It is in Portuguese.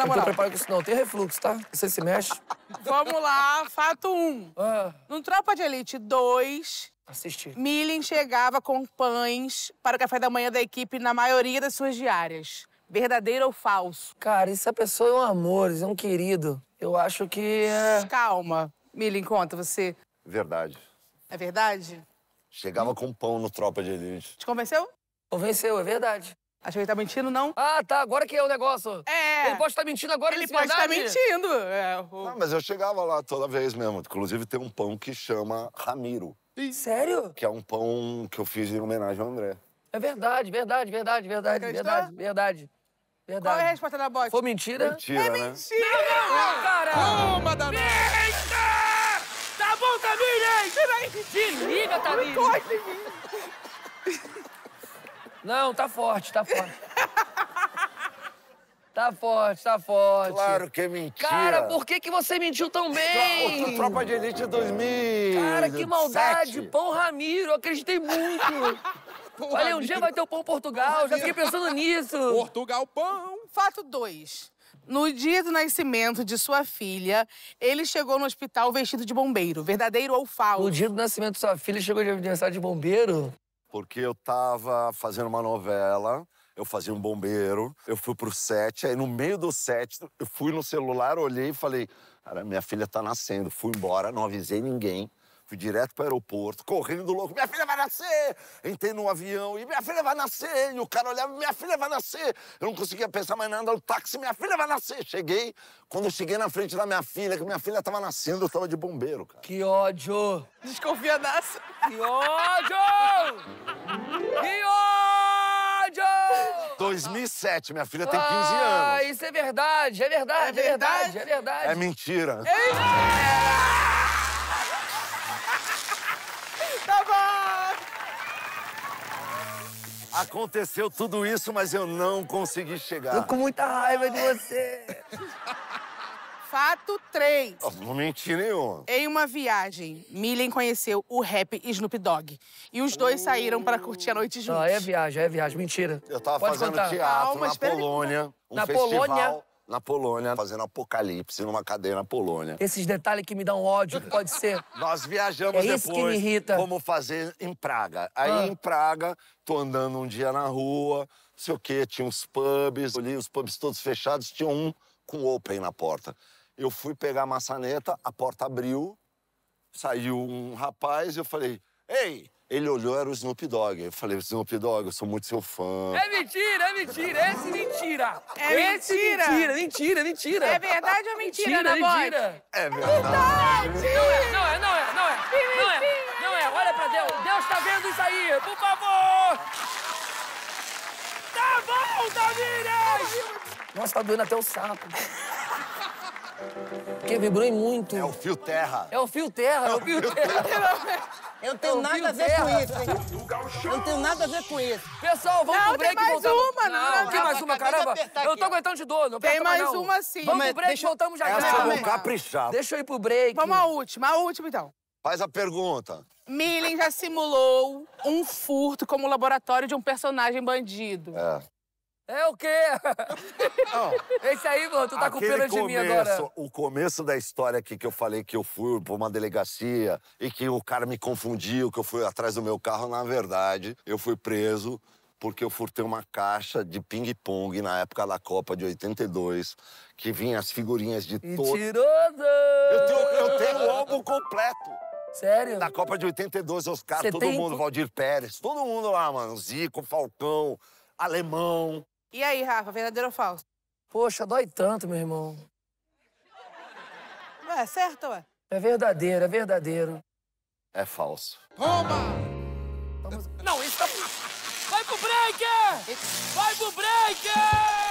na moral. Não prepara com isso não, tem refluxo, tá? Você se mexe. Vamos lá, fato 1. Um. Ah. No Tropa de Elite 2... Assistir. Millen chegava com pães para o café da manhã da equipe na maioria das suas diárias. Verdadeiro ou falso? Cara, essa é pessoa é um amor, é um querido. Eu acho que é... Calma. Millen, conta, você... Verdade. É verdade? Chegava com pão no Tropa de Elite. Te convenceu? Convenceu, é verdade. Acho que ele tá mentindo, não? Ah, tá. Agora que é o negócio. É. Ele pode estar tá mentindo agora, ele pode estar tá mentindo. É, o... Não, ah, mas eu chegava lá toda vez mesmo. Inclusive, tem um pão que chama Ramiro. Sim. Sério? Que é um pão que eu fiz em homenagem ao André. É verdade, verdade, verdade, verdade, verdade, verdade. Verdade. Qual é a resposta da bote? Foi mentira? Mentira, É né? mentira! Não, não, não, cara! Toma, danada! Mentira! Tá bom, Tamires! Se liga, Tamires! Não pode, não, tá forte, tá forte. Tá forte, tá forte. Claro que é mentira. Cara, por que, que você mentiu tão bem? Tro Tropa de Elite 2000. Cara, que maldade. Pão Ramiro, eu acreditei muito. Pão Falei, um dia vai ter o Pão Portugal, pão já fiquei pensando nisso. Portugal Pão. Fato 2. No dia do nascimento de sua filha, ele chegou no hospital vestido de bombeiro. Verdadeiro ou falso? No dia do nascimento de sua filha, chegou de aniversário de bombeiro? porque eu tava fazendo uma novela, eu fazia um bombeiro, eu fui pro set, aí no meio do set, eu fui no celular, olhei e falei, cara, minha filha tá nascendo, fui embora, não avisei ninguém. Fui direto para o aeroporto, correndo louco. Minha filha vai nascer! Entrei no avião e minha filha vai nascer! E o cara olhava, minha filha vai nascer! Eu não conseguia pensar mais nada, o táxi, minha filha vai nascer! Cheguei, quando eu cheguei na frente da minha filha, que minha filha tava nascendo, eu tava de bombeiro, cara. Que ódio! Desconfia dessa! Que ódio! que ódio! 2007, minha filha tem 15 ah, anos. Ah, isso é verdade, é verdade, é, é verdade, é verdade. É, verdade. é mentira. É... bom. Aconteceu tudo isso, mas eu não consegui chegar. Tô com muita raiva de você. Fato 3. Oh, não menti nenhuma. Em uma viagem, Millen conheceu o rap Snoop Dogg. E os dois saíram para curtir a noite juntos. Ah, é viagem, é viagem. Mentira. Eu tava Pode fazendo contar. teatro Calma, na Polônia. Um na festival. Polônia? na Polônia, fazendo apocalipse numa cadeia na Polônia. Esses detalhes que me dão ódio, pode ser. Nós viajamos é isso Que me irrita. Vamos fazer em Praga. Aí ah. em Praga, tô andando um dia na rua, sei o quê, tinha uns pubs, ali os pubs todos fechados, tinha um com open na porta. Eu fui pegar a maçaneta, a porta abriu, saiu um rapaz, eu falei: "Ei, ele olhou, era o Snoop Dogg. Eu falei, Snoop Dogg, eu sou muito seu fã. É mentira, é mentira, esse é mentira. É esse é mentira. mentira, mentira, mentira. É verdade ou mentira, mentira na mentira. É verdade. Não é, não é, não é, não é. Não é, não é, olha pra Deus. Deus tá vendo isso aí, por favor. Tá bom, Tamires! Nossa, tá doendo até o saco. Porque vibrou muito. É o fio terra. É o fio terra, é o é fio terra. Eu não tenho eu nada a ver terra. com isso, hein? Eu não tenho nada a ver com isso. Pessoal, vamos não, pro break e voltamos. Uma, não, não, não, tem mais uma, caramba. Eu tô aguentando de dor, não Tem mais não. uma sim. Vamos pro break voltamos já. Essa eu vou caprichado. Deixa eu ir pro break. Vamos à última, a última então. Faz a pergunta. Millen já simulou um furto como laboratório de um personagem bandido. É. É o quê? Não. Esse aí, mano, tu tá com pena de mim agora. O começo da história aqui que eu falei que eu fui pra uma delegacia e que o cara me confundiu, que eu fui atrás do meu carro, na verdade, eu fui preso porque eu furtei uma caixa de ping-pong na época da Copa de 82, que vinha as figurinhas de todos. Mentiroso! Eu tenho, eu tenho o álbum completo. Sério? Na Copa de 82, os caras, todo tem... mundo, Valdir Pérez, todo mundo lá, mano. Zico, Falcão, Alemão. E aí, Rafa, verdadeiro ou falso? Poxa, dói tanto, meu irmão. é certo, ué? É verdadeiro, é verdadeiro. É falso. Toma! Vamos... Não, isso tá... Vai pro break! Vai pro break!